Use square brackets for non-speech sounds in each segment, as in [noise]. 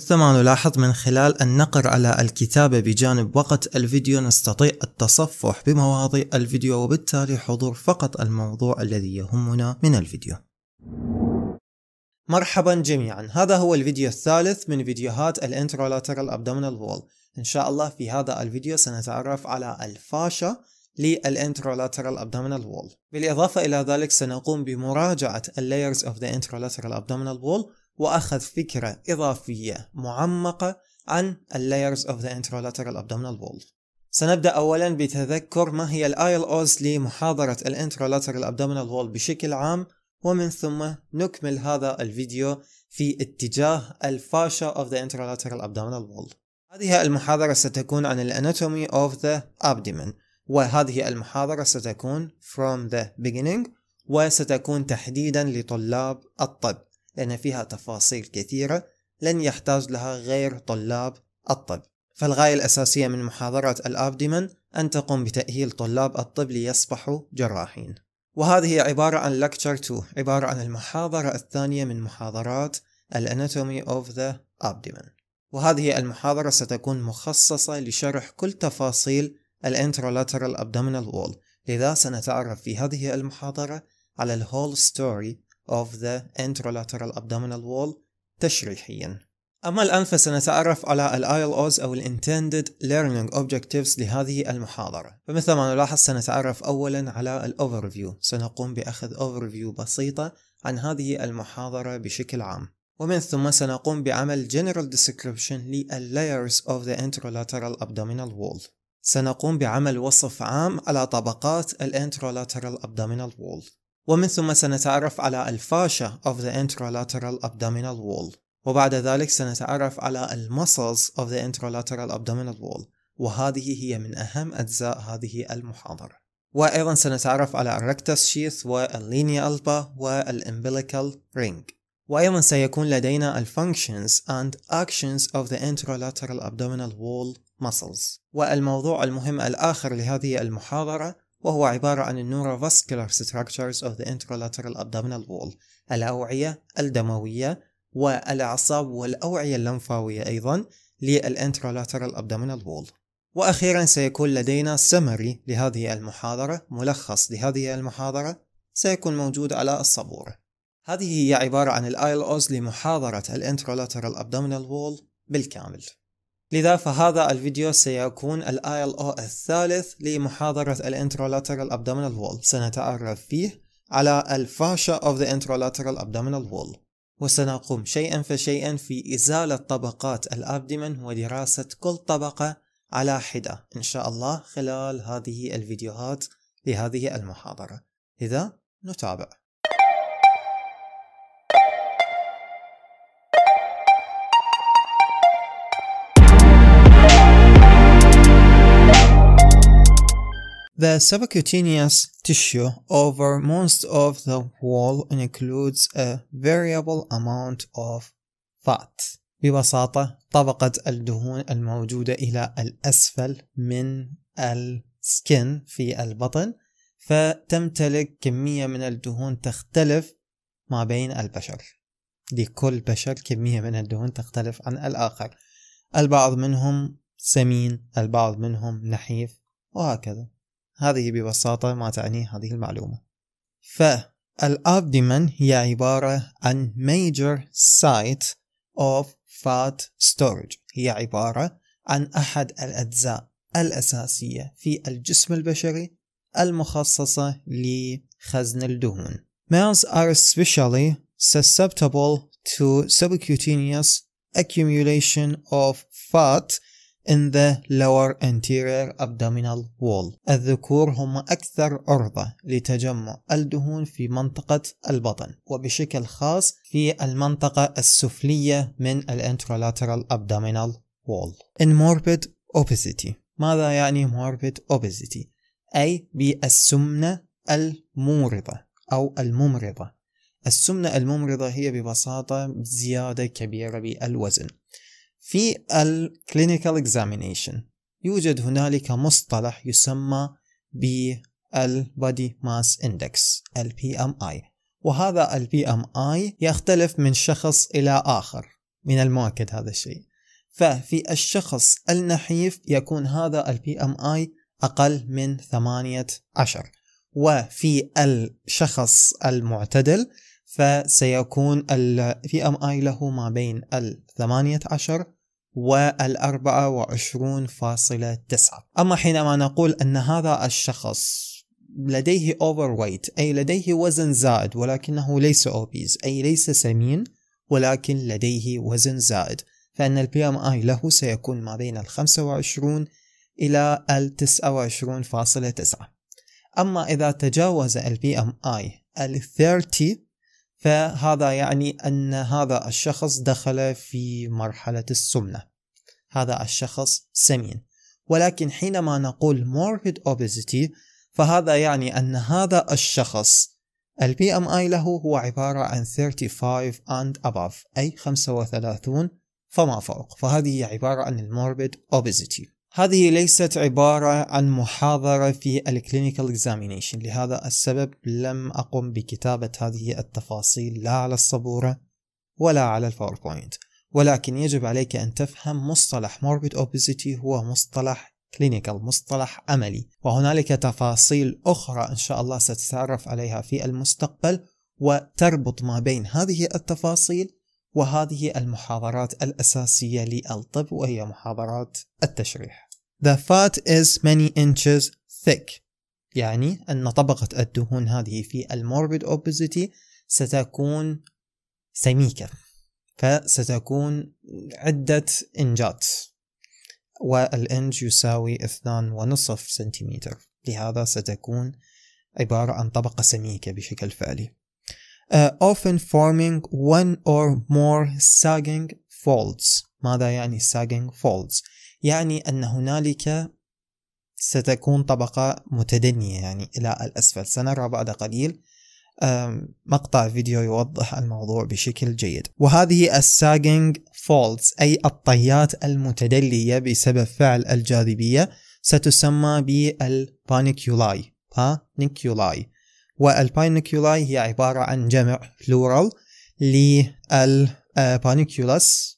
مثل ما نلاحظ من خلال النقر على الكتابة بجانب وقت الفيديو نستطيع التصفح بمواضيع الفيديو وبالتالي حضور فقط الموضوع الذي يهمنا من الفيديو مرحبا جميعا هذا هو الفيديو الثالث من فيديوهات الانترولاترال ابدومينال وول ان شاء الله في هذا الفيديو سنتعرف على الفاشا للانترولاترال ابدومينال وول بالاضافه الى ذلك سنقوم بمراجعه اللايرز اوف ذا انترولاترال ابدومينال وول وأخذ فكرة إضافية معمقة عن اللايرز of the Interlateral Abdominal Wall سنبدأ أولا بتذكر ما هي الـ ILOs لمحاضرة الـ Interlateral Abdominal Wall بشكل عام ومن ثم نكمل هذا الفيديو في اتجاه الفاشا of the Interlateral Abdominal Wall هذه المحاضرة ستكون عن الاناتومي of the abdomen وهذه المحاضرة ستكون from the beginning وستكون تحديدا لطلاب الطب لأن فيها تفاصيل كثيرة لن يحتاج لها غير طلاب الطب فالغاية الأساسية من محاضرة الأبدمن أن تقوم بتأهيل طلاب الطب ليصبحوا جراحين وهذه عبارة عن لكتشر 2 عبارة عن المحاضرة الثانية من محاضرات الاناتومي اوف ذا Abdomen وهذه المحاضرة ستكون مخصصة لشرح كل تفاصيل الانترولاترال abdominal وول لذا سنتعرف في هذه المحاضرة على الهول ستوري of the Anterolateral Abdominal Wall تشريحيا أما الآن فسنتعرف على ال ILOs أو ال Intended Learning Objectives لهذه المحاضرة فمثل ما نلاحظ سنتعرف أولا على الـ Overview سنقوم بأخذ Overview بسيطة عن هذه المحاضرة بشكل عام ومن ثم سنقوم بعمل General Description لل Layers of the Anterolateral Abdominal Wall سنقوم بعمل وصف عام على طبقات ال Anterolateral Abdominal Wall ومن ثم سنتعرف على الفاشة of the intralateral Abdominal Wall وبعد ذلك سنتعرف على المسلز of the intralateral Abdominal Wall وهذه هي من أهم أجزاء هذه المحاضرة وأيضا سنتعرف على الركتس شيث واللينيا ألبا والإمبليكال رينج وأيضا سيكون لدينا ال and actions of the intralateral abdominal wall muscles والموضوع المهم الآخر لهذه المحاضرة وهو عبارة عن Neurovascular Structures of the intralateral abdominal wall الأوعية الدموية والأعصاب والأوعية اللمفاوية أيضا للانترالاترال abdominal wall وأخيرا سيكون لدينا سمري لهذه المحاضرة ملخص لهذه المحاضرة سيكون موجود على الصبورة هذه هي عبارة عن الآيل أوز لمحاضرة الانترالاترال abdominal wall بالكامل لذا فهذا الفيديو سيكون الـ ILO الثالث لمحاضرة الـ Interlateral Abdominal Wall سنتعرف فيه على الفاشا of the Interlateral Abdominal Wall وسنقوم شيئا فشيئا في إزالة طبقات الأبدمن ودراسة كل طبقة على حدة إن شاء الله خلال هذه الفيديوهات لهذه المحاضرة لذا نتابع The subcutaneous tissue over most of the wall includes a variable amount of fat. ببساطة طبقة الدهون الموجودة إلى الأسفل من السكن في البطن فتمتلك كمية من الدهون تختلف ما بين البشر لكل بشر كمية من الدهون تختلف عن الآخر البعض منهم سمين البعض منهم نحيف وهكذا هذه ببساطة ما تعنيه هذه المعلومة فالأبدمن هي عبارة عن major site of fat storage هي عبارة عن أحد الأجزاء الأساسية في الجسم البشري المخصصة لخزن الدهون. Males are especially susceptible to subcutaneous accumulation of fat in the lower anterior abdominal wall الذكور هم أكثر عرضة لتجمع الدهون في منطقة البطن وبشكل خاص في المنطقة السفلية من intralateral abdominal wall in morbid obesity ماذا يعني morbid obesity؟ أي بالسمنة المورضة أو الممرضة السمنة الممرضة هي ببساطة زيادة كبيرة بالوزن في الكلينيكال examination يوجد هنالك مصطلح يسمى بالبادي ماس اندكس البي ام اي وهذا البي ام اي يختلف من شخص الى اخر من المؤكد هذا الشيء ففي الشخص النحيف يكون هذا البي ام اي اقل من 18 وفي الشخص المعتدل فسيكون في ام اي له ما بين ال 18 وال 24.9 أما حينما نقول أن هذا الشخص لديه اوفر ويت أي لديه وزن زائد ولكنه ليس اوبيز أي ليس سمين ولكن لديه وزن زائد فإن ام اي له سيكون ما بين ال 25 إلى ال 29.9 أما إذا تجاوز ال BMI ال 30 فهذا يعني أن هذا الشخص دخل في مرحلة السمنة هذا الشخص سمين ولكن حينما نقول morbid obesity فهذا يعني أن هذا الشخص ال BMI له هو عبارة عن 35 and above أي 35 فما فوق فهذه عبارة عن الموربيد obesity هذه ليست عبارة عن محاضرة في الكلينيكال examination لهذا السبب لم أقم بكتابة هذه التفاصيل لا على الصبورة ولا على الفوربوينت ولكن يجب عليك أن تفهم مصطلح morbid obesity هو مصطلح كلينيكال مصطلح عملي وهنالك تفاصيل أخرى إن شاء الله ستتعرف عليها في المستقبل وتربط ما بين هذه التفاصيل وهذه المحاضرات الأساسية للطب وهي محاضرات التشريح The fat is many inches thick يعني أن طبقة الدهون هذه في الموربيد obesity ستكون سميكة فستكون عدة إنجات والإنج يساوي اثنان ونصف سنتيمتر لهذا ستكون عبارة عن طبقة سميكة بشكل فعلي uh, often forming one or more sagging folds ماذا يعني sagging folds؟ يعني أن هنالك ستكون طبقة متدنية يعني إلى الأسفل سنرى بعد قليل مقطع فيديو يوضح الموضوع بشكل جيد وهذه الساجنج فولتس أي الطيات المتدلية بسبب فعل الجاذبية ستسمى بالبانيكيولاي بانيكيولاي والباينكيولاي هي عبارة عن جمع بلورال للبانيكيولاس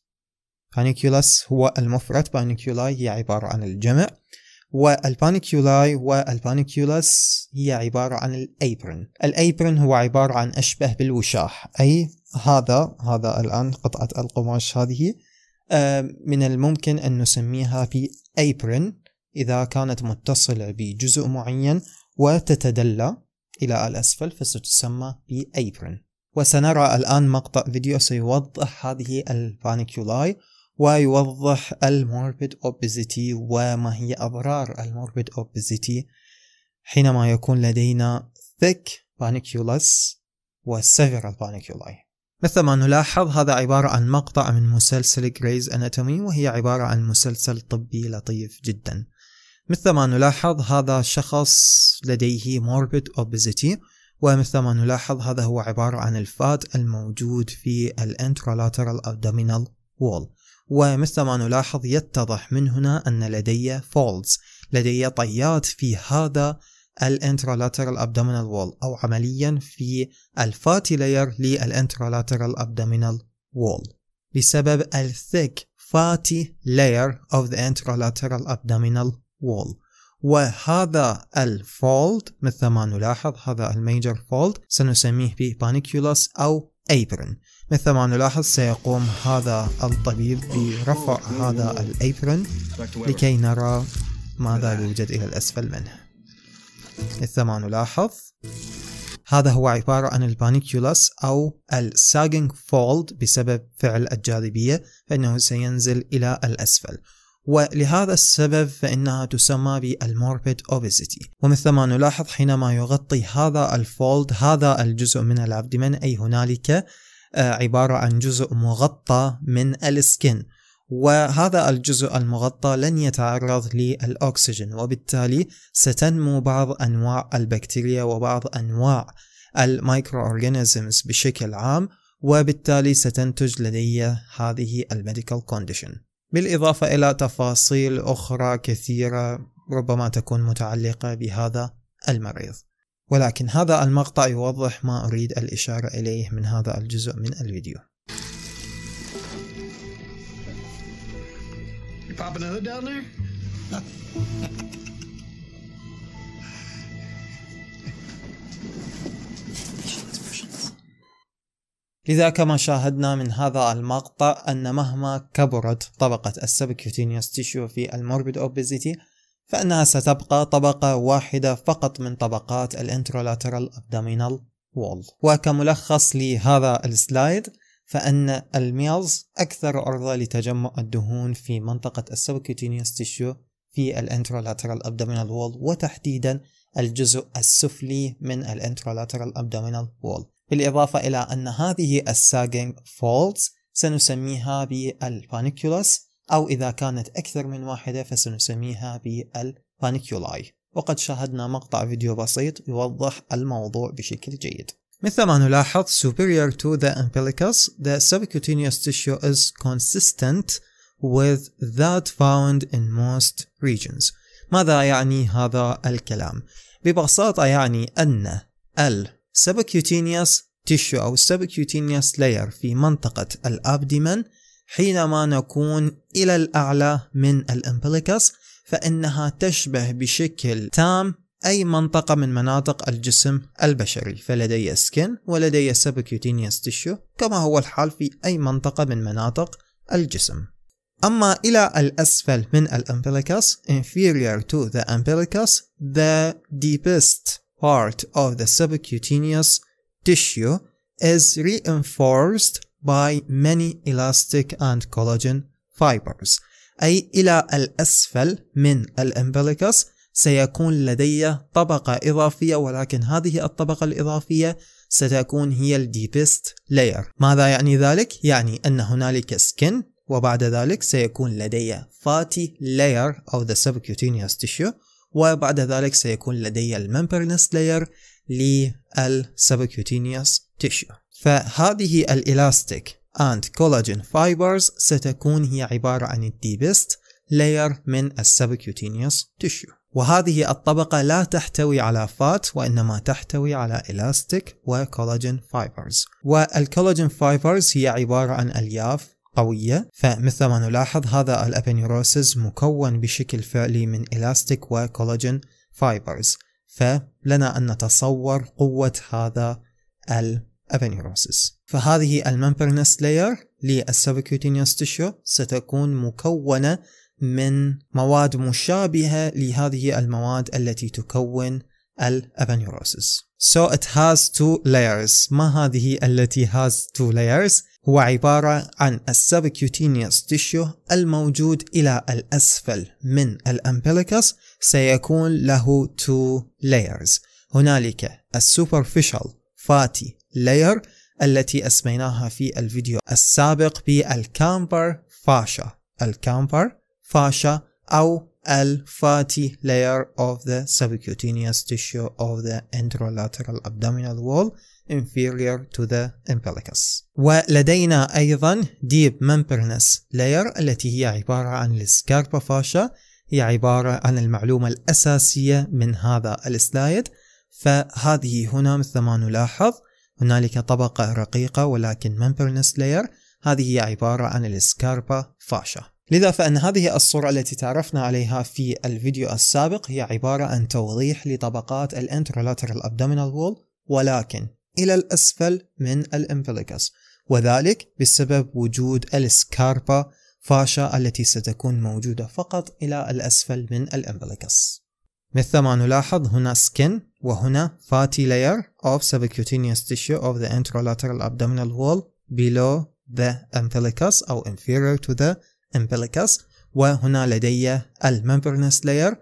بانيكيولاس هو المفرد بانيكيولاي هي عبارة عن الجمع والبانيكيولاي والبانيكيولاس هي عبارة عن الأيبرن الأيبرن هو عبارة عن أشبه بالوشاح أي هذا هذا الآن قطعة القماش هذه آه، من الممكن أن نسميها أيبرن إذا كانت متصلة بجزء معين وتتدلى إلى الأسفل فستسمى بأبرن وسنرى الآن مقطع فيديو سيوضح هذه الفانيكولاي ويوضح الموربيد أوبيزيتي وما هي أضرار الموربيد أوبيزيتي حينما يكون لدينا thick paniculates و several مثل ما نلاحظ هذا عبارة عن مقطع من مسلسل Grey's Anatomy وهي عبارة عن مسلسل طبي لطيف جدا مثل ما نلاحظ هذا الشخص لديه morbid obesity ومثل ما نلاحظ هذا هو عبارة عن الفات الموجود في intralateral abdominal wall ومثل ما نلاحظ يتضح من هنا أن لدي folds لدي طيات في هذا intralateral abdominal wall أو عمليا في الفاتي لاير intralateral abdominal wall بسبب thick fatty layer of the intralateral abdominal wall wall وهذا الفولد مثل ما نلاحظ هذا الميجر فولد سنسميه ببانيكيولاس أو أيبرن مثل ما نلاحظ سيقوم هذا الطبيب برفع هذا الأيبرن لكي نرى ماذا يوجد إلى الأسفل منه مثل ما نلاحظ هذا هو عبارة عن البانيكيولاس أو الساجنج فولد بسبب فعل الجاذبية فإنه سينزل إلى الأسفل ولهذا السبب فإنها تسمى بالموربيد أوبيزيتي ومثل ما نلاحظ حينما يغطي هذا الفولد هذا الجزء من الابدمن أي هنالك آه، عبارة عن جزء مغطى من السكن وهذا الجزء المغطى لن يتعرض للأكسجين وبالتالي ستنمو بعض أنواع البكتيريا وبعض أنواع المايكرو أورجانيزمز بشكل عام وبالتالي ستنتج لدي هذه الميديكال كونديشن بالإضافة إلى تفاصيل أخرى كثيرة ربما تكون متعلقة بهذا المريض ولكن هذا المقطع يوضح ما أريد الإشارة إليه من هذا الجزء من الفيديو You popping down there? [laughs] لذا كما شاهدنا من هذا المقطع أن مهما كبرت طبقة السبكيوتينيوس تيشو في الموربيد أوبيزيتي فإنها ستبقى طبقة واحدة فقط من طبقات الانترولاترال ابدومينال وول وكملخص لهذا السلايد فإن الميلز أكثر عرضة لتجمع الدهون في منطقة السبكيوتينيوس تيشو في الانترولاترال ابدومينال وول وتحديدا الجزء السفلي من الانترولاترال ابدومينال وول بالإضافة إلى أن هذه الساجينج فولتس سنسميها بالفانيكيولس أو إذا كانت أكثر من واحدة فسنسميها بالفانيكيولاي وقد شاهدنا مقطع فيديو بسيط يوضح الموضوع بشكل جيد مثل ما نلاحظ superior to the umbilicus the subcutaneous tissue is consistent with that found in most regions ماذا يعني هذا الكلام؟ ببساطة يعني أن ال سبكيوتينيوس تيشو أو سبكيوتينيوس لاير في منطقة الأبديمن حينما نكون إلى الأعلى من الإمبليكس فإنها تشبه بشكل تام أي منطقة من مناطق الجسم البشري فلدي سكن ولدي سبكيوتينيوس تيشو كما هو الحال في أي منطقة من مناطق الجسم أما إلى الأسفل من الأمبليكس inferior to the umbilicus the deepest part of the subcutaneous tissue is reinforced by many elastic and collagen fibers أي إلى الأسفل من الأمبليكس سيكون لدي طبقة إضافية ولكن هذه الطبقة الإضافية ستكون هي الديبست لاير ماذا يعني ذلك؟ يعني أن هنالك سكن وبعد ذلك سيكون لدي فاتي لاير of the subcutaneous tissue وبعد ذلك سيكون لدي الممبرنس لاير subcutaneous تيشو فهذه الإلاستيك and collagen fibers ستكون هي عبارة عن الديبست لاير من subcutaneous تيشو وهذه الطبقة لا تحتوي على فات وإنما تحتوي على إلاستيك وكولاجين فايبرز والكولاجين فايبرز هي عبارة عن ألياف قوية فمثل ما نلاحظ هذا الأبنيوروسيس مكون بشكل فعلي من إلاستيك وكولاجين فايبرز فلنا أن نتصور قوة هذا الأبنيوروسيس فهذه الممبرنس لاير للسبكيوتينيوس تشيو ستكون مكونة من مواد مشابهة لهذه المواد التي تكون الأبنيوروسيس So it has two layers ما هذه التي has two layers؟ هو عبارة عن السبكيوتينيوس تيشيو الموجود إلى الأسفل من الأمبليكس سيكون له two layers هنالك السوبرفيشال فاتي لاير التي أسميناها في الفيديو السابق بالكامبر فاشا الكامبر فاشا أو الفاتي layer of the subcutaneous tissue of the intralateral abdominal wall inferior to the umbilicus ولدينا أيضا deep membranous layer التي هي عبارة عن السكاربا فاشا هي عبارة عن المعلومة الأساسية من هذا السلايد فهذه هنا مثل ما نلاحظ هنالك طبقة رقيقة ولكن membranous layer هذه هي عبارة عن السكاربا فاشا لذا فإن هذه الصورة التي تعرفنا عليها في الفيديو السابق هي عبارة عن توضيح لطبقات الانترولاترال ابدومينال وول ولكن إلى الأسفل من الإمبليكس وذلك بسبب وجود السكاربا فاشا التي ستكون موجودة فقط إلى الأسفل من الإمبليكس مثل ما نلاحظ هنا skin وهنا fatty layer of subcutaneous tissue of the anterolateral abdominal wall below the umbilicus أو inferior to the umbilicus وهنا لدي الممبرنس layer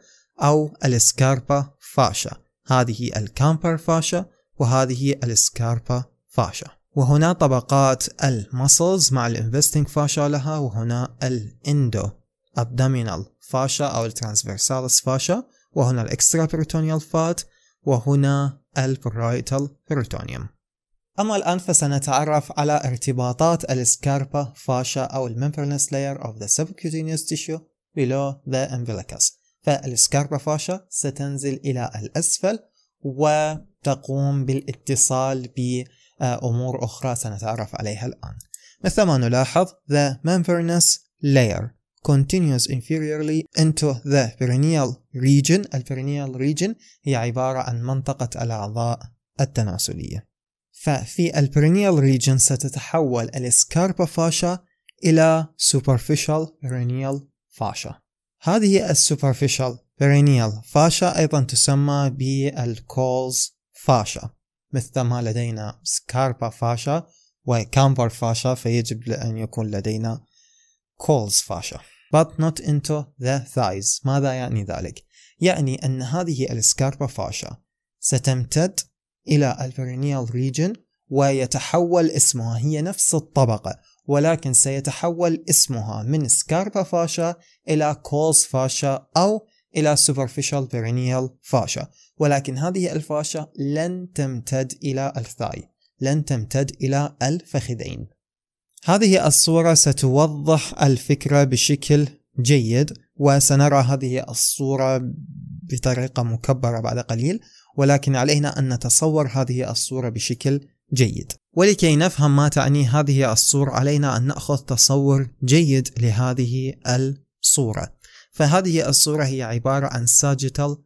أو السكاربا فاشا هذه الكامبر فاشا وهذه السكاربا فاشا وهنا طبقات المسلز مع الانفستنج فاشا لها وهنا الاندو ابدومينال فاشا او الترانسفيرسالس فاشا وهنا الاكسترا بيريتونيال فات وهنا البرايتال بيريتونيوم أما الآن فسنتعرف على ارتباطات السكاربا فاشا أو الممبرنس لاير اوف ذا سبكوتينيوس تيشو بلو ذا umbilicus فالسكاربا فاشا ستنزل إلى الأسفل و تقوم بالاتصال بأمور أخرى سنتعرف عليها الآن مثل ما نلاحظ the membranous layer continues inferiorly into the perineal region البرينيال region هي عبارة عن منطقة الأعضاء التناسلية ففي البرينيال region ستتحول الاسكاربا فاشا إلى superficial perineal fascia هذه السوبرفيشال perineal فاشا أيضا تسمى بالكولز فاشا مثل ما لدينا سكاربا فاشا وكامبر فاشا فيجب أن يكون لدينا كولز فاشا but not into the thighs ماذا يعني ذلك؟ يعني أن هذه السكاربا فاشا ستمتد إلى البرينيال ريجن ويتحول اسمها هي نفس الطبقة ولكن سيتحول اسمها من سكاربا فاشا إلى كولز فاشا أو إلى superficial فيرينيال فاشا ولكن هذه الفاشة لن تمتد إلى الثاي لن تمتد إلى الفخذين هذه الصورة ستوضح الفكرة بشكل جيد وسنرى هذه الصورة بطريقة مكبرة بعد قليل ولكن علينا أن نتصور هذه الصورة بشكل جيد ولكي نفهم ما تعني هذه الصورة علينا أن نأخذ تصور جيد لهذه الصورة فهذه الصورة هي عبارة عن sagittal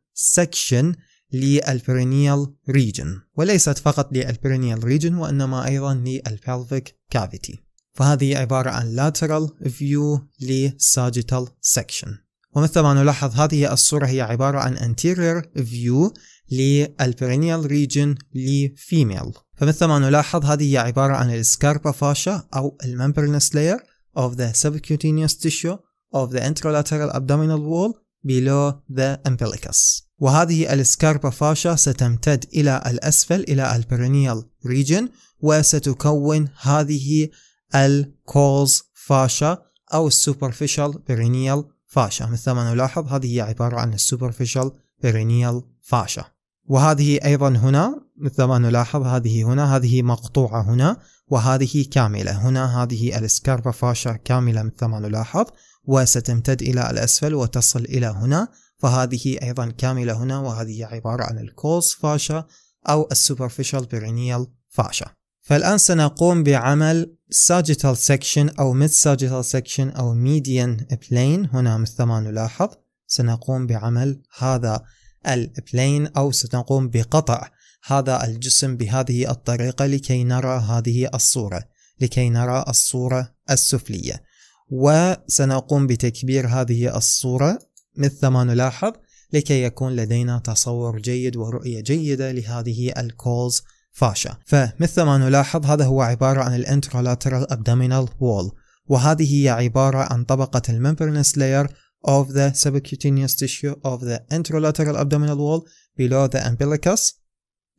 section للبرينيال ريجن وليست فقط للبرينيال ريجن وإنما أيضا للبلفيك كافيتي فهذه عبارة عن lateral view للساجيتال section ومثل ما نلاحظ هذه الصورة هي عبارة عن anterior view للبرينيال ريجن لفيميل فمثل ما نلاحظ هذه هي عبارة عن السكاربا فاشا أو الممبرنس layer of the subcutaneous tissue of the intralateral abdominal wall below the umbilicus وهذه السكاربا فاشا ستمتد إلى الأسفل إلى البرينيال ريجن وستكون هذه الكولز فاشا أو السوبرفيشال برينيال فاشا مثل ما نلاحظ هذه هي عبارة عن السوبرفيشال برينيال فاشا وهذه أيضا هنا مثل ما نلاحظ هذه هنا هذه مقطوعة هنا وهذه كاملة هنا هذه السكاربا فاشا كاملة مثل ما نلاحظ وستمتد إلى الأسفل وتصل إلى هنا فهذه أيضا كاملة هنا وهذه عبارة عن الكوز فاشا أو السوبرفيشال بيرينيال فاشا فالآن سنقوم بعمل ساجيتال سكشن أو ميد ساجيتال سكشن أو ميديان بلين هنا مثل ما نلاحظ سنقوم بعمل هذا البلين أو سنقوم بقطع هذا الجسم بهذه الطريقة لكي نرى هذه الصورة لكي نرى الصورة السفلية وسنقوم بتكبير هذه الصورة مثل ما نلاحظ لكي يكون لدينا تصور جيد ورؤية جيدة لهذه الكولز فاشا فمثل ما نلاحظ هذا هو عبارة عن الانترولاترال abdominal وول وهذه هي عبارة عن طبقة الممبرنس layer of the subcutaneous tissue of the anterolateral abdominal wall below the umbilicus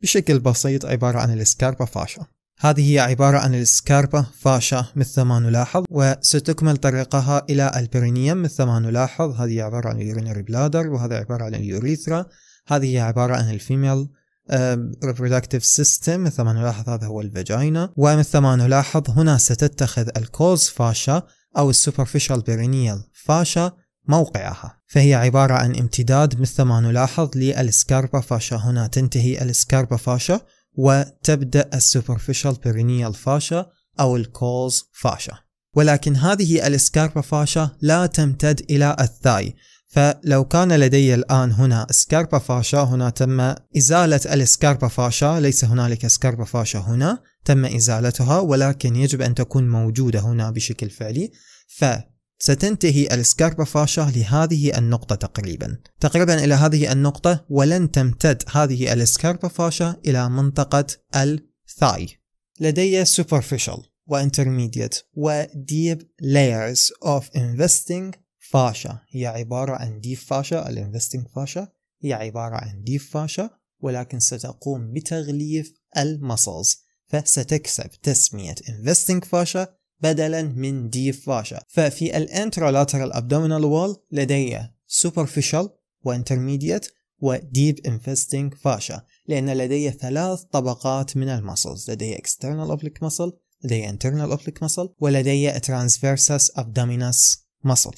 بشكل بسيط عبارة عن الاسكاربا فاشا هذه هي عبارة عن السكاربا فاشا مثل ما نلاحظ وستكمل طريقها إلى البرينيوم مثل ما نلاحظ هذه عبارة عن اليورينري بلادر وهذا عبارة عن اليوريثرا هذه هي عبارة عن الفيميل reproductive سيستم مثل ما نلاحظ هذا هو الفاجينا ومثل ما نلاحظ هنا ستتخذ الكوز فاشا أو السوبرفيشال بيرينيال فاشا موقعها فهي عبارة عن امتداد مثل ما نلاحظ للسكاربا فاشا هنا تنتهي السكاربا فاشا وتبدأ السوبرفيشال بيرينيال فاشا أو الكولز فاشا ولكن هذه الاسكاربا فاشا لا تمتد إلى الثاي فلو كان لدي الآن هنا سكاربا فاشا هنا تم إزالة السكاربا فاشا ليس هنالك سكاربا فاشا هنا تم إزالتها ولكن يجب أن تكون موجودة هنا بشكل فعلي ف ستنتهي فاشا لهذه النقطة تقريبا تقريبا إلى هذه النقطة ولن تمتد هذه فاشا إلى منطقة الثاي لدي superficial intermediate و deep layers of investing fascia هي عبارة عن deep fascia ال investing fascia هي عبارة عن deep fascia ولكن ستقوم بتغليف المسلز فستكسب تسمية investing fascia بدلا من ديب فاشا ففي الانترالاترال ابدومينال وول لدي سوبرفيشال وانترميديت وديب انفستنج فاشا لأن لدي ثلاث طبقات من المسلز لدي اكسترنال اوبليك مسل لدي انترنال اوبليك مسل ولدي ترانسفيرسس ابدومينس مسل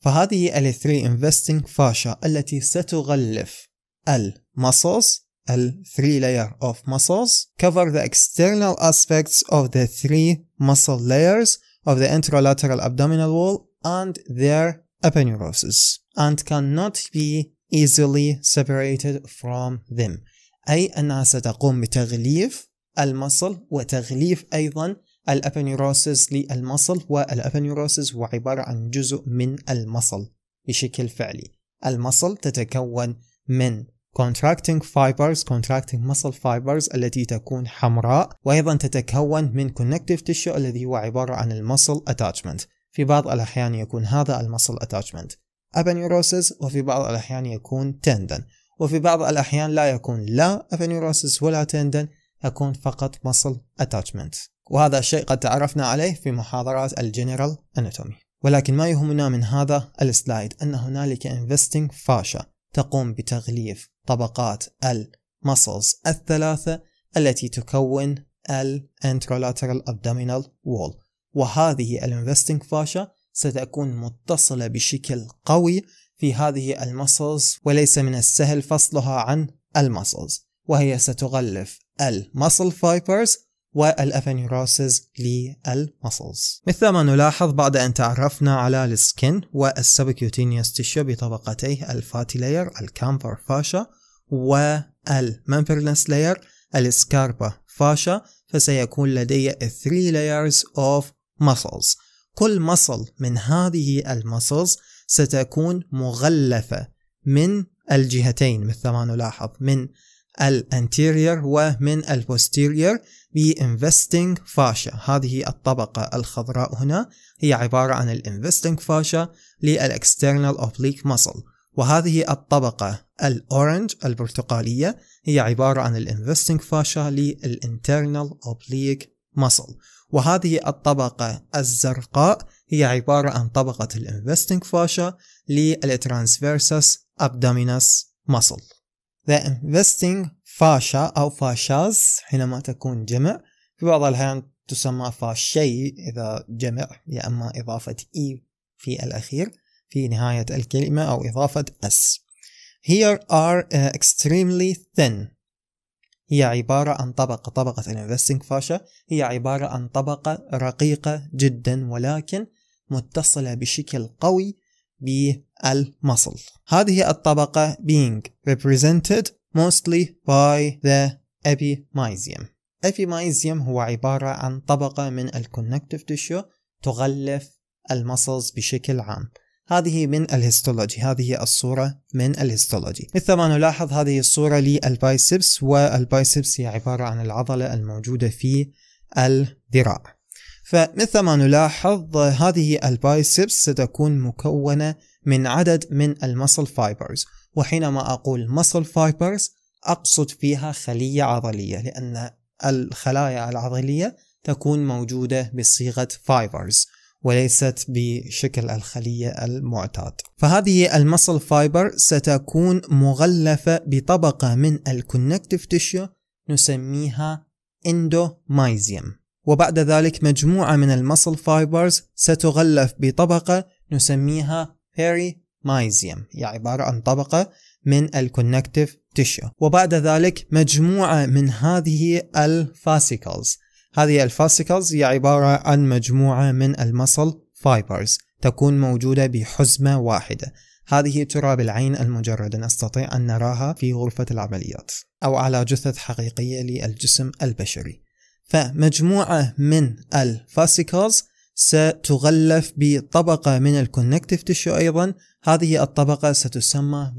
فهذه الثري انفستنج فاشا التي ستغلف المسلز ال 3 layer of muscles cover the external aspects of the three muscle layers of the intralateral abdominal wall and their aponeurosis and cannot be easily separated from them أي أنها ستقوم بتغليف المصل وتغليف أيضا الأبنيروسيس للمصل والأبنيروسيس هو عبارة عن جزء من المصل بشكل فعلي المصل تتكون من contracting fibers contracting muscle fibers التي تكون حمراء وأيضا تتكون من connective tissue الذي هو عبارة عن المصل attachment في بعض الأحيان يكون هذا المصل attachment aponeurosis وفي بعض الأحيان يكون tendon وفي بعض الأحيان لا يكون لا aponeurosis ولا tendon يكون فقط muscle attachment وهذا الشيء قد تعرفنا عليه في محاضرات الجنرال anatomy ولكن ما يهمنا من هذا السلايد أن هنالك investing fascia تقوم بتغليف طبقات المسلز الثلاثة التي تكون ال Anterolateral Abdominal Wall وهذه الانفستنج فاشا ستكون متصلة بشكل قوي في هذه المسلز وليس من السهل فصلها عن المسلز وهي ستغلف المسل فايبرز والأفنيروسز للمسلز مثل ما نلاحظ بعد أن تعرفنا على السكن والسبكيوتينيوس تيشو بطبقتيه الفاتي لاير الكامفر فاشا والمنفرنس لاير الاسكاربا فاشا فسيكون لدي 3 layers of muscles كل muscle من هذه المسلز ستكون مغلفة من الجهتين مثل ما نلاحظ من الانتيرير ومن البوستيرير بانفستنج فاشا هذه الطبقة الخضراء هنا هي عبارة عن الانفستنج فاشا للاكسترنال اوبليك مسل وهذه الطبقة الأورنج البرتقالية هي عبارة عن الانفستنج فاشا للانترنال اوبليك مسل وهذه الطبقة الزرقاء هي عبارة عن طبقة الانفستنج فاشا للترانسفيرسس ابدومينس مسل The investing فاشا أو فاشاز حينما تكون جمع في بعض الأحيان تسمى فاشي إذا جمع يا أما إضافة إي e في الأخير في نهاية الكلمة أو إضافة أس here are uh, extremely thin هي عبارة عن طبقة طبقة الانفستنج فاشا هي عبارة عن طبقة رقيقة جدا ولكن متصلة بشكل قوي بالمصل هذه الطبقة being represented mostly by the epimysium. epimysium هو عبارة عن طبقة من الكونكتيف تشو تغلف المسلز بشكل عام هذه من الهيستولوجي هذه الصورة من الهيستولوجي مثل ما نلاحظ هذه الصورة للبايسبس والبايسبس هي عبارة عن العضلة الموجودة في الذراع فمثل ما نلاحظ هذه البايسبس ستكون مكونة من عدد من المسل فايبرز وحينما أقول muscle fibers أقصد فيها خلية عضلية لأن الخلايا العضلية تكون موجودة بصيغة fibers وليست بشكل الخلية المعتاد فهذه المصل فايبر ستكون مغلفة بطبقة من الكونكتيف تيشو نسميها اندومايزيوم وبعد ذلك مجموعة من المصل فايبرز ستغلف بطبقة نسميها بيري مايزيم هي يعني عبارة عن طبقة من الكونكتيف تيشو وبعد ذلك مجموعة من هذه الفاسيكلز هذه الفاسيكلز هي عبارة عن مجموعة من المصل فايبرز تكون موجودة بحزمة واحدة هذه ترى بالعين المجردة نستطيع أن نراها في غرفة العمليات أو على جثث حقيقية للجسم البشري فمجموعة من الفاسيكلز ستغلف بطبقة من الكونكتيف تشو أيضا هذه الطبقة ستسمى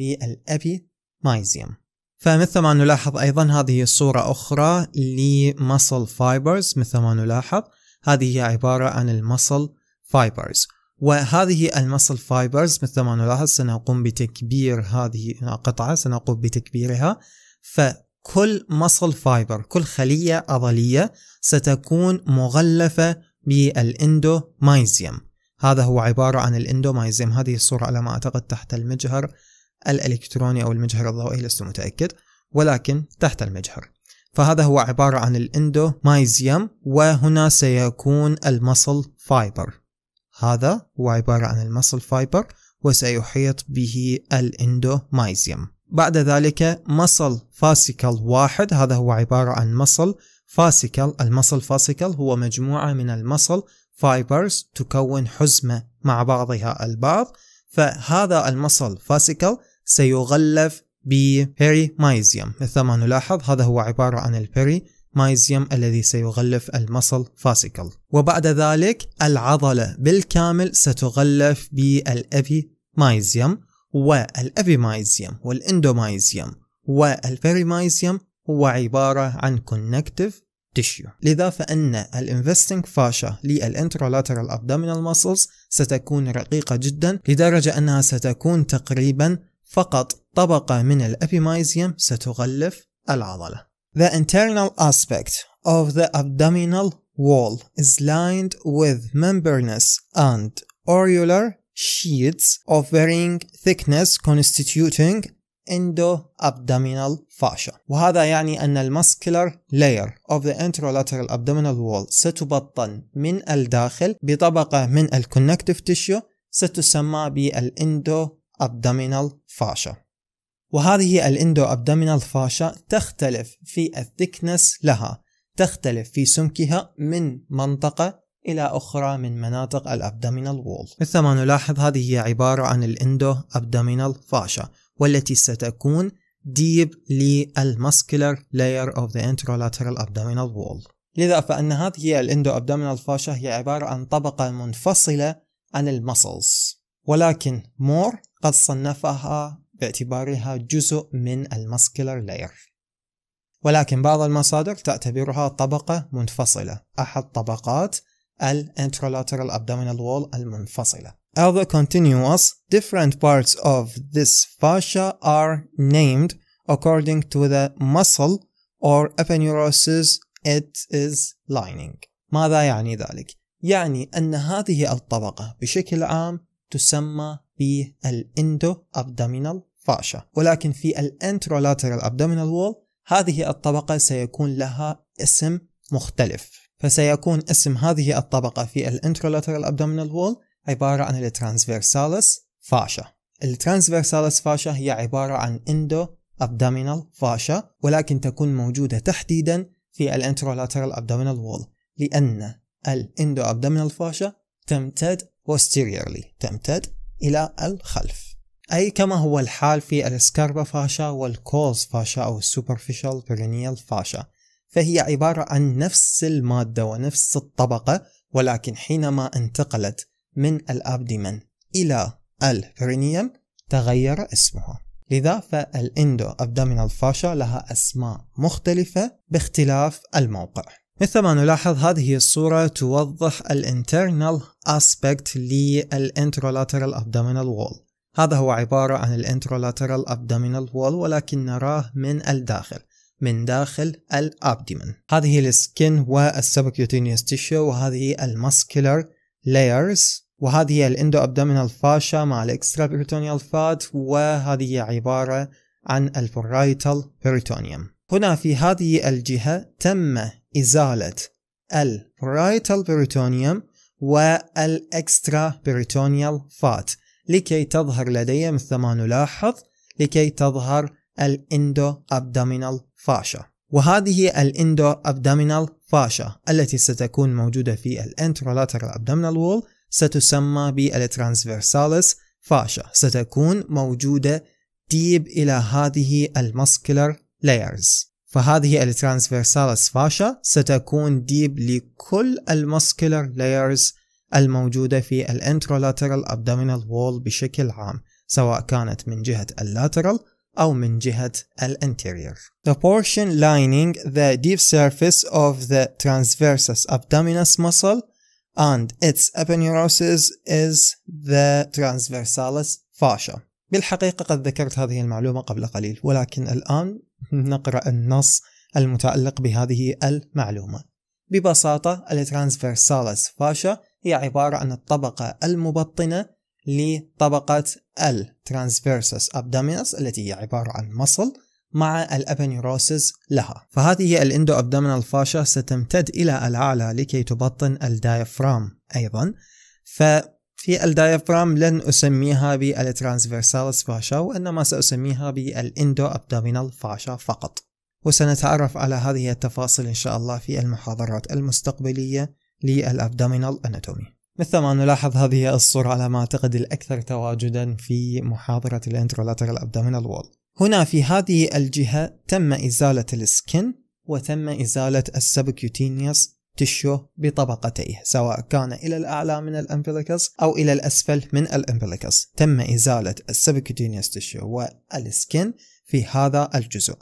مايزيوم فمثل ما نلاحظ أيضا هذه صورة أخرى لمصل فايبرز مثل ما نلاحظ هذه هي عبارة عن المصل فايبرز وهذه المصل فايبرز مثل ما نلاحظ سنقوم بتكبير هذه القطعة سنقوم بتكبيرها فكل مصل فايبر كل خلية عضلية ستكون مغلفة بالإندومايزيوم هذا هو عبارة عن الإندومايزيوم هذه الصورة على ما أعتقد تحت المجهر الإلكتروني أو المجهر الضوئي لست متأكد ولكن تحت المجهر فهذا هو عبارة عن الإندومايزيوم وهنا سيكون المصل فايبر هذا هو عبارة عن المصل فايبر وسيحيط به الإندومايزيوم بعد ذلك مصل فاسيكل واحد هذا هو عبارة عن مصل فاسيكل المصل فاسيكل هو مجموعة من المصل فايبرز تكون حزمة مع بعضها البعض فهذا المصل فاسيكل سيغلف مايزيوم مثل ما نلاحظ هذا هو عبارة عن البيري مايزيوم الذي سيغلف المصل فاسيكل وبعد ذلك العضلة بالكامل ستغلف بالأبي مايزيوم مايزيوم والإندومايزيوم مايزيوم هو عبارة عن كونكتيف تيشيو لذا فإن الانفستنج فاشا للانترولاترال abdominal muscles ستكون رقيقة جدا لدرجة أنها ستكون تقريبا فقط طبقة من الأبيمايزيوم ستغلف العضلة The internal aspect of the abdominal wall is lined with membranous and auricular sheets of varying thickness constituting endo abdominal fascia وهذا يعني أن المسكلر layer of the anterolateral abdominal wall ستبطن من الداخل بطبقة من الكونكتيف tissue ستسمى بالاندو abdominal fascia وهذه الاندو ابدومينال فاشا تختلف في الثكنس لها تختلف في سمكها من منطقة إلى أخرى من مناطق الأبدومينال وول مثل ما نلاحظ هذه هي عبارة عن الاندو أبدومينال فاشا والتي ستكون deep للمسكلر layer of the interlateral abdominal wall لذا فإن هذه الاندو ابدومينال فاشا هي عبارة عن طبقة منفصلة عن المسلز ولكن مور قد صنفها باعتبارها جزء من المسكلر لاير ولكن بعض المصادر تعتبرها طبقة منفصلة أحد طبقات الانترولاترال abdominal wall المنفصلة Although continuous, different parts of this fascia are named according to the muscle or aponeurosis it is lining. ماذا يعني ذلك؟ يعني أن هذه الطبقة بشكل عام تسمى بالاندو ابدومينال فاشا ولكن في الانترولاترال ابدومينال وول هذه الطبقة سيكون لها اسم مختلف فسيكون اسم هذه الطبقة في الانترولاترال ابدومينال وول عبارة عن الترانسفيرسالس فاشا الترانسفيرسالس فاشا هي عبارة عن اندو ابدومينال فاشا ولكن تكون موجودة تحديدا في الانترولاترال ابدومينال وول لأن الاندو ابدومينال فاشا تمتد posteriorly تمتد إلى الخلف أي كما هو الحال في السكاربا فاشا والكوز فاشا أو السوبرفيشال perineal فاشا فهي عبارة عن نفس المادة ونفس الطبقة ولكن حينما انتقلت من الأبديمن إلى البرينيوم تغير اسمها لذا فالاندو ابدومينال فاشا لها اسماء مختلفة باختلاف الموقع مثل ما نلاحظ هذه الصورة توضح الانترنال اسبكت للانترولاترال ابدومينال وول هذا هو عبارة عن الانترولاترال ابدومينال وول ولكن نراه من الداخل من داخل الابدومن هذه السكن والسبكيوتينيوس تيشو وهذه المسكولار لايرز وهذه هي الاندو ابدومينال فاشا مع الاكسترا بيريتونيال فات وهذه هي عبارة عن البرايتال بيريتونيوم هنا في هذه الجهة تم إزالة البرايتال بيريتونيوم والإكسترا بيريتونيال فات لكي تظهر لدي مثل ما نلاحظ لكي تظهر الاندو ابدومينال فاشا وهذه الاندو ابدومينال فاشا التي ستكون موجودة في الانترولاترال ابدومينال وول ستسمى بالترانسفيرساليس فاشا ستكون موجودة ديب إلى هذه المسكلر لايرز فهذه الترانسفيرسالس فاشا ستكون ديب لكل المسكلر لايرز الموجودة في الانترولاترال ابدومينال وول بشكل عام سواء كانت من جهة اللاترال أو من جهة الانتيرير. The portion lining the deep surface of the transversus abdominis muscle and its aponeurosis is the transversalis fascia بالحقيقة قد ذكرت هذه المعلومة قبل قليل ولكن الآن [laughs] نقرأ النص المتعلق بهذه المعلومة ببساطة الترانسفيرسالس فاشا هي عبارة عن الطبقة المبطنة لطبقة الترانسفيرسس ابدامينس التي هي عبارة عن مصل مع الأبنيروسز لها فهذه الإندو أبدومينال فاشا ستمتد إلى الأعلى لكي تبطن الدايفرام أيضا ففي الدايفرام لن أسميها بالترانسفيرسالس فاشا وإنما سأسميها بالإندو أبدومينال فاشا فقط وسنتعرف على هذه التفاصيل إن شاء الله في المحاضرات المستقبلية للأبدومينال أناتومي مثل ما نلاحظ هذه الصورة على ما أعتقد الأكثر تواجدا في محاضرة الانترولاترال أبدومينال وول هنا في هذه الجهة تم إزالة السكن وتم إزالة السبكيوتينيوس تشو بطبقتيه سواء كان إلى الأعلى من الأمبليكس أو إلى الأسفل من الأمبليكس تم إزالة السبكيوتينيوس تشو والسكن في هذا الجزء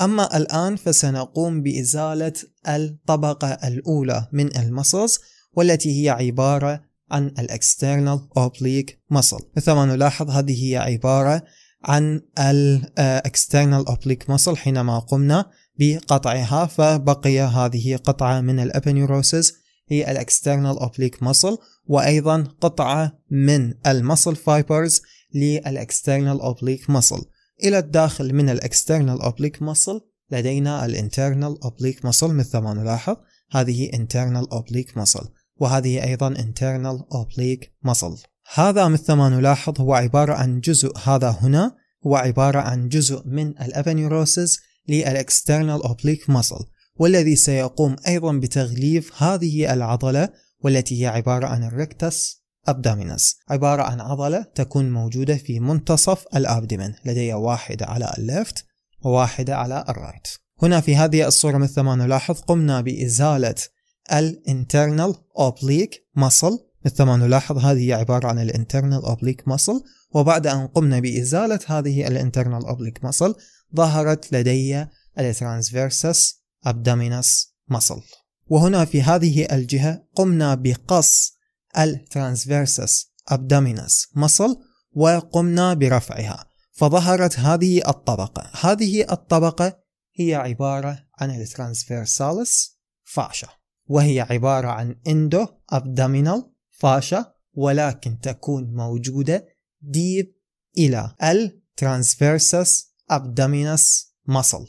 أما الآن فسنقوم بإزالة الطبقة الأولى من المصص والتي هي عبارة عن الإكسترنال أوبليك مصل مثل ما نلاحظ هذه هي عبارة عن الاكسترنال اوبليك آه، muscle حينما قمنا بقطعها فبقي هذه قطعة من الابنيوروسيس هي الاكسترنال اوبليك muscle وايضا قطعة من المسل فايبرز للاكسترنال اوبليك muscle الى الداخل من الاكسترنال اوبليك muscle لدينا الانترنال اوبليك muscle مثل ما نلاحظ هذه internal oblique muscle وهذه أيضا internal oblique muscle هذا مثل ما نلاحظ هو عبارة عن جزء هذا هنا هو عبارة عن جزء من الأبنيوروسيس للإكسترنال أوبليك مصل والذي سيقوم أيضا بتغليف هذه العضلة والتي هي عبارة عن الريكتس أبدامينس عبارة عن عضلة تكون موجودة في منتصف الأبدمن لدي واحدة على الليفت وواحدة على الرايت هنا في هذه الصورة مثل ما نلاحظ قمنا بإزالة الانترنال اوبليك muscle مثل ما نلاحظ هذه هي عبارة عن الانترنال اوبليك مسل وبعد أن قمنا بإزالة هذه الانترنال اوبليك مسل ظهرت لدي الترانسفيرسس ابدومينس مسل وهنا في هذه الجهة قمنا بقص الترانسفيرسس ابدومينس مسل وقمنا برفعها فظهرت هذه الطبقة هذه الطبقة هي عبارة عن الترانسفيرسالس فاشا وهي عبارة عن اندو ابدومينال طاشة ولكن تكون موجودة ديب إلى transversus abdominis muscle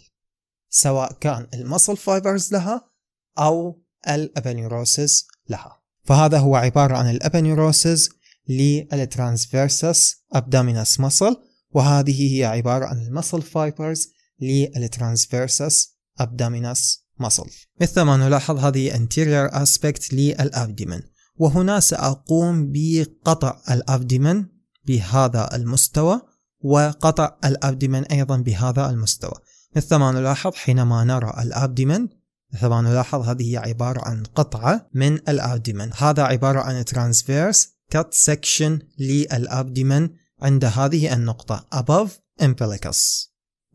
سواء كان المصل فايبرز لها أو الأبنيروسيس لها فهذا هو عبارة عن الأبنيروسيس للترانسفيرسس أبدومينس مصل وهذه هي عبارة عن المصل فايبرز للترانسفيرسس أبدومينس مصل مثل ما نلاحظ هذه anterior aspect للأبدمن وهنا سأقوم بقطع الأبدمن بهذا المستوى وقطع الأبدمن أيضا بهذا المستوى مثل ما نلاحظ حينما نرى الأبدمن مثل ما نلاحظ هذه هي عبارة عن قطعة من الأبدمن هذا عبارة عن ترانسفيرس كت سكشن للأبدمن عند هذه النقطة above umbilicus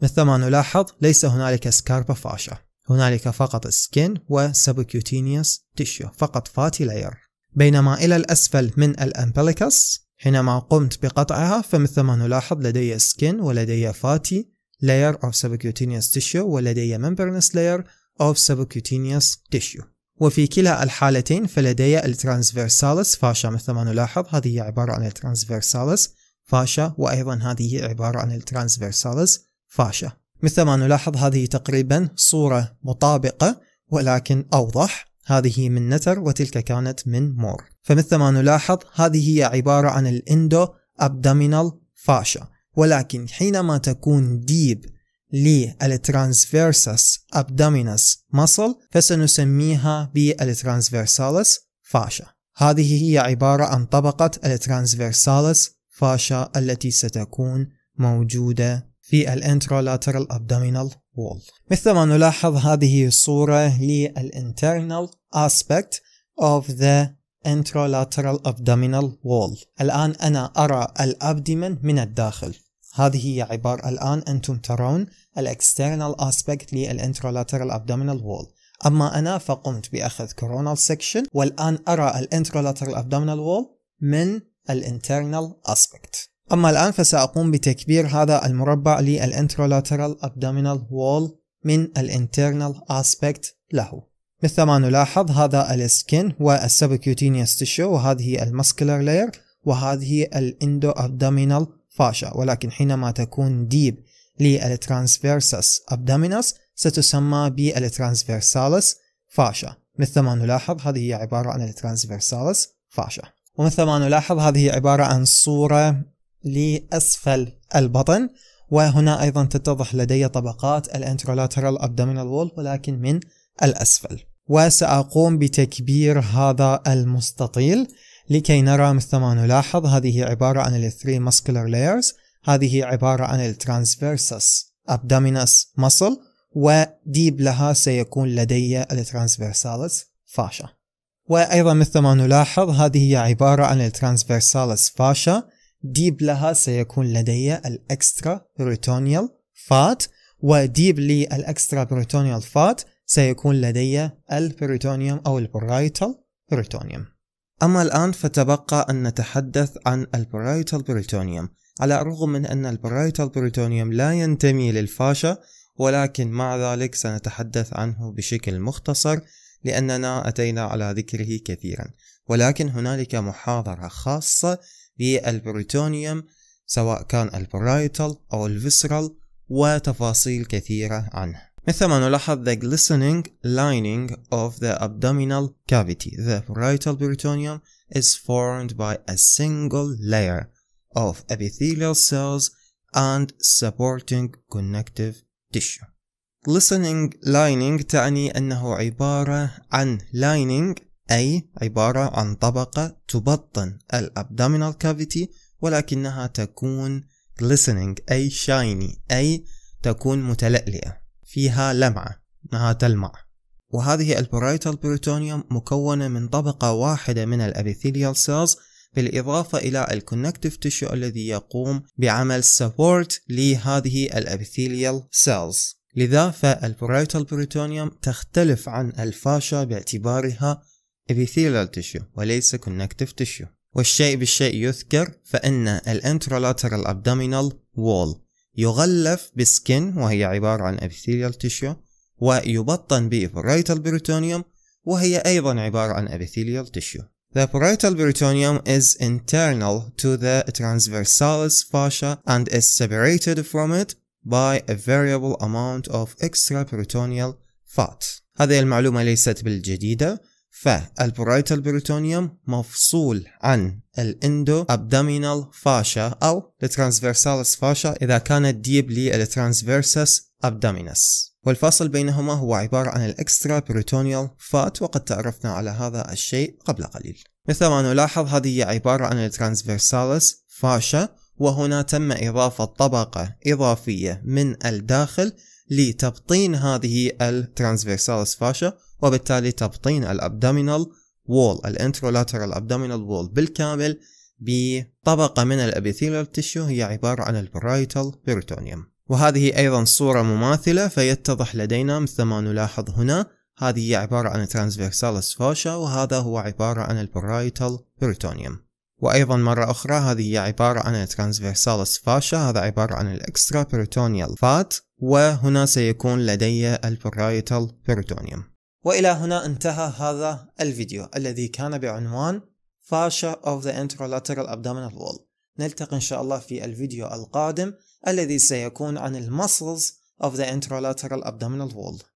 مثل ما نلاحظ ليس هنالك سكاربا فاشا هنالك فقط سكين subcutaneous تيشيو فقط فاتي لاير بينما إلى الأسفل من الأمبليكس حينما قمت بقطعها فمثل ما نلاحظ لدي سكين ولدي فاتي layer of subcutaneous tissue ولدي membranous layer of subcutaneous tissue وفي كلا الحالتين فلدي الترانسفيرسالس فاشا مثل ما نلاحظ هذه عبارة عن الترانسفيرسالس فاشا وأيضا هذه عبارة عن الترانسفيرسالس فاشا مثل ما نلاحظ هذه تقريبا صورة مطابقة ولكن أوضح هذه من نتر وتلك كانت من مور فمثل ما نلاحظ هذه هي عبارة عن الاندو ابدامينال فاشا ولكن حينما تكون ديب للترانسفيرسس ابدامينس مصل فسنسميها بالترانسفيرسالس فاشا هذه هي عبارة عن طبقة الترانسفيرسالس فاشا التي ستكون موجودة في الانترولاترال ابدامينال wall مثل ما نلاحظ هذه صورة للinternal aspect of the intralateral abdominal wall الآن أنا أرى الأبدمن من الداخل هذه هي عبارة الآن أنتم ترون الاكسترنال aspect للانترولاترال abdominal wall أما أنا فقمت بأخذ coronal section والآن أرى الانترولاترال abdominal wall من الانترنال aspect أما الآن فسأقوم بتكبير هذا المربع للانترولاترال abdominal wall من الانترنال aspect له مثل ما نلاحظ هذا السكن Subcutaneous تشو وهذه المسكلر لاير وهذه الاندو abdominal فاشا ولكن حينما تكون ديب للترانسفيرسس Abdominus ستسمى بالترانسفيرسالس فاشا مثل ما نلاحظ هذه هي عبارة عن الترانسفيرسالس فاشا ومثل ما نلاحظ هذه عبارة عن صورة لأسفل البطن وهنا أيضا تتضح لدي طبقات الانترولاترال ابدومينال وول ولكن من الأسفل وسأقوم بتكبير هذا المستطيل لكي نرى مثل ما نلاحظ هذه عبارة عن الثري 3 muscular layers هذه عبارة عن الترانسفيرسس transversus abdominis muscle وديب لها سيكون لدي الترانسفيرسالس فاشا وأيضا مثل ما نلاحظ هذه هي عبارة عن الترانسفيرسالس فاشا ديب لها سيكون لدي الإكسترا بروتونيال فات وديب للإكسترا بروتونيال فات سيكون لدي البروتونيوم أو البرايتال بروتونيوم أما الآن فتبقى أن نتحدث عن البرايتال بروتونيوم على الرغم من أن البرايتال بروتونيوم لا ينتمي للفاشا ولكن مع ذلك سنتحدث عنه بشكل مختصر لأننا أتينا على ذكره كثيرا ولكن هنالك محاضرة خاصة للبروتونيوم سواء كان البرايتال أو الفيسرال وتفاصيل كثيرة عنه مثل ما نلاحظ the glistening lining of the abdominal cavity the parietal peritoneum is formed by a single layer of epithelial cells and supporting connective tissue glistening lining تعني أنه عبارة عن lining أي عبارة عن طبقة تبطن الأبدومينال كافيتي ولكنها تكون glistening أي shiny أي تكون متلألئة فيها لمعة أنها تلمع وهذه البرايتال بروتونيوم مكونة من طبقة واحدة من الأبيثيليال سيلز بالإضافة إلى الكونكتيف تيشو الذي يقوم بعمل سبورت لهذه الأبيثيليال سيلز لذا فالبرايتال بروتونيوم تختلف عن الفاشا باعتبارها epithelial tissue وليس connective tissue والشيء بالشيء يذكر فإن intralateral abdominal wall يغلف بسكن وهي عبارة عن epithelial tissue ويبطن parietal بريتونيوم وهي أيضا عبارة عن epithelial tissue. The parietal peritoneum is internal to the transversalis fascia and is separated from it by a variable amount of extraperitoneal fat. هذه المعلومة ليست بالجديدة فالبرايتال بريتونيوم مفصول عن الاندو ابدومينال فاشا او الترانسفيرسالس فاشا اذا كانت ديب للترانسفيرسس ابدومينس والفاصل بينهما هو عبارة عن الاكسترا بريتونيال فات وقد تعرفنا على هذا الشيء قبل قليل مثل ما نلاحظ هذه هي عبارة عن الترانسفيرسالس فاشا وهنا تم إضافة طبقة إضافية من الداخل لتبطين هذه الترانسفيرسالس فاشا وبالتالي تبطين الابدومينال وول الانترولاترال ابدومينال وول بالكامل بطبقة من الابيثيلال تشو هي عبارة عن البرايتال بيروتونيوم وهذه أيضا صورة مماثلة فيتضح لدينا مثل ما نلاحظ هنا هذه هي عبارة عن ترانسفيرسالس فوشا وهذا هو عبارة عن البرايتال بيروتونيوم وأيضا مرة أخرى هذه هي عبارة عن ترانسفيرسالس فاشا هذا عبارة عن الإكسترا بيروتونيال فات وهنا سيكون لدي البرايتال بيروتونيوم والى هنا انتهى هذا الفيديو الذي كان بعنوان fascia of the Interlateral abdominal wall نلتقي ان شاء الله في الفيديو القادم الذي سيكون عن المسلز of the Interlateral abdominal wall